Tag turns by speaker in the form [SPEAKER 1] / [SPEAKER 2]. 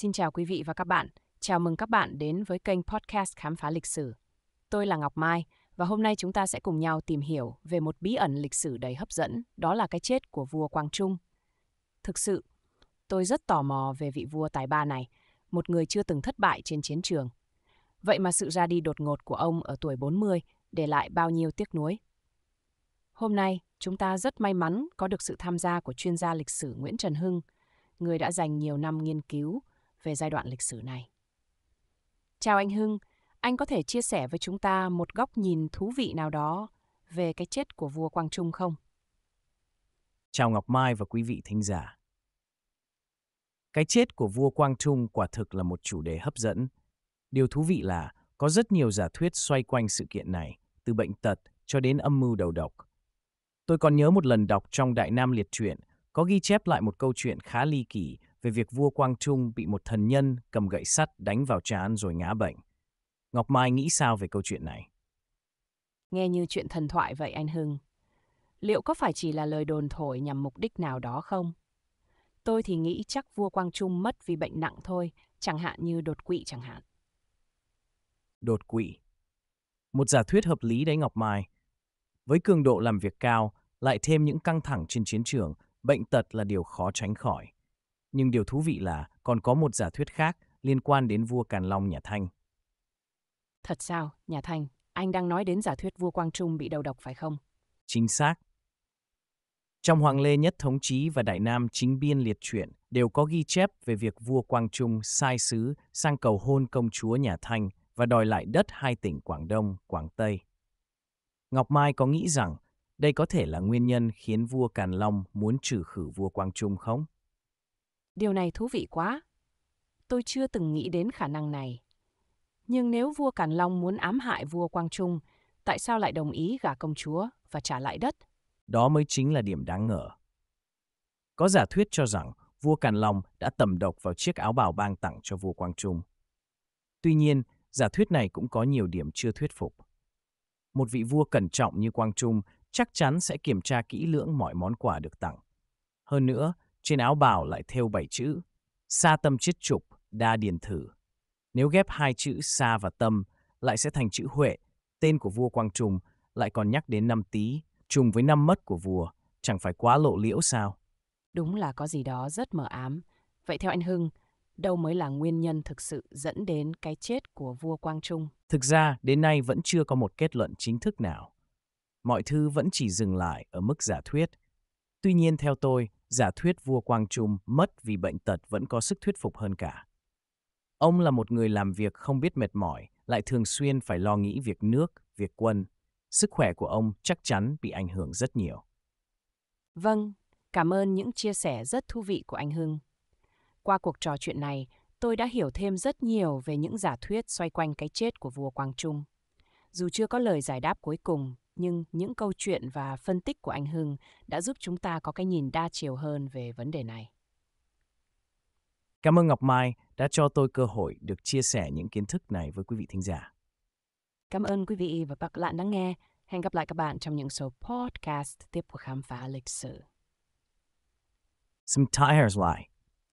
[SPEAKER 1] Xin chào quý vị và các bạn. Chào mừng các bạn đến với kênh podcast Khám phá lịch sử. Tôi là Ngọc Mai và hôm nay chúng ta sẽ cùng nhau tìm hiểu về một bí ẩn lịch sử đầy hấp dẫn, đó là cái chết của vua Quang Trung. Thực sự, tôi rất tò mò về vị vua tài ba này, một người chưa từng thất bại trên chiến trường. Vậy mà sự ra đi đột ngột của ông ở tuổi 40 để lại bao nhiêu tiếc nuối. Hôm nay, chúng ta rất may mắn có được sự tham gia của chuyên gia lịch sử Nguyễn Trần Hưng, người đã dành nhiều năm nghiên cứu về giai đoạn lịch sử này. Chào anh Hưng, anh có thể chia sẻ với chúng ta một góc nhìn thú vị nào đó về cái chết của vua Quang Trung không?
[SPEAKER 2] Chào Ngọc Mai và quý vị thính giả. Cái chết của vua Quang Trung quả thực là một chủ đề hấp dẫn. Điều thú vị là có rất nhiều giả thuyết xoay quanh sự kiện này, từ bệnh tật cho đến âm mưu đầu độc. Tôi còn nhớ một lần đọc trong Đại Nam Liệt truyện có ghi chép lại một câu chuyện khá ly kỳ về việc vua Quang Trung bị một thần nhân cầm gậy sắt đánh vào trán rồi ngã bệnh. Ngọc Mai nghĩ sao về câu chuyện này?
[SPEAKER 1] Nghe như chuyện thần thoại vậy anh Hưng. Liệu có phải chỉ là lời đồn thổi nhằm mục đích nào đó không? Tôi thì nghĩ chắc vua Quang Trung mất vì bệnh nặng thôi, chẳng hạn như đột quỵ chẳng hạn.
[SPEAKER 2] Đột quỵ. Một giả thuyết hợp lý đấy Ngọc Mai. Với cường độ làm việc cao, lại thêm những căng thẳng trên chiến trường, bệnh tật là điều khó tránh khỏi nhưng điều thú vị là còn có một giả thuyết khác liên quan đến vua Càn Long nhà Thanh.
[SPEAKER 1] Thật sao, nhà Thanh, anh đang nói đến giả thuyết vua Quang Trung bị đầu độc phải không?
[SPEAKER 2] Chính xác. Trong Hoàng Lê Nhất Thống Chí và Đại Nam Chính Biên Liệt Truyện đều có ghi chép về việc vua Quang Trung sai sứ sang cầu hôn công chúa nhà Thanh và đòi lại đất hai tỉnh Quảng Đông, Quảng Tây. Ngọc Mai có nghĩ rằng đây có thể là nguyên nhân khiến vua Càn Long muốn trừ khử vua Quang Trung không?
[SPEAKER 1] Điều này thú vị quá. Tôi chưa từng nghĩ đến khả năng này. Nhưng nếu vua Càn Long muốn ám hại vua Quang Trung, tại sao lại đồng ý gả công chúa và trả lại đất?
[SPEAKER 2] Đó mới chính là điểm đáng ngờ. Có giả thuyết cho rằng vua Càn Long đã tầm độc vào chiếc áo bào bang tặng cho vua Quang Trung. Tuy nhiên, giả thuyết này cũng có nhiều điểm chưa thuyết phục. Một vị vua cẩn trọng như Quang Trung chắc chắn sẽ kiểm tra kỹ lưỡng mọi món quà được tặng. Hơn nữa, trên áo bào lại thêu bảy chữ, sa tâm chiết trục, đa điền thử. Nếu ghép hai chữ sa và tâm, lại sẽ thành chữ Huệ, tên của vua Quang Trung, lại còn nhắc đến năm tý trùng với năm mất của vua, chẳng phải quá lộ liễu sao?
[SPEAKER 1] Đúng là có gì đó rất mờ ám. Vậy theo anh Hưng, đâu mới là nguyên nhân thực sự dẫn đến cái chết của vua Quang Trung?
[SPEAKER 2] Thực ra, đến nay vẫn chưa có một kết luận chính thức nào. Mọi thứ vẫn chỉ dừng lại ở mức giả thuyết. Tuy nhiên theo tôi, giả thuyết vua Quang Trung mất vì bệnh tật vẫn có sức thuyết phục hơn cả. Ông là một người làm việc không biết mệt mỏi, lại thường xuyên phải lo nghĩ việc nước, việc quân. Sức khỏe của ông chắc chắn bị ảnh hưởng rất nhiều.
[SPEAKER 1] Vâng, cảm ơn những chia sẻ rất thú vị của anh Hưng. Qua cuộc trò chuyện này, tôi đã hiểu thêm rất nhiều về những giả thuyết xoay quanh cái chết của vua Quang Trung. Dù chưa có lời giải đáp cuối cùng, nhưng những câu chuyện và phân tích của anh Hưng đã giúp chúng ta có cái nhìn đa chiều hơn về vấn đề này.
[SPEAKER 2] Cảm ơn Ngọc Mai đã cho tôi cơ hội được chia sẻ những kiến thức này với quý vị thính giả.
[SPEAKER 1] Cảm ơn quý vị và các bạn đã nghe. Hẹn gặp lại các bạn trong những số podcast tiếp của khám phá lịch sử.
[SPEAKER 2] Some tires lie.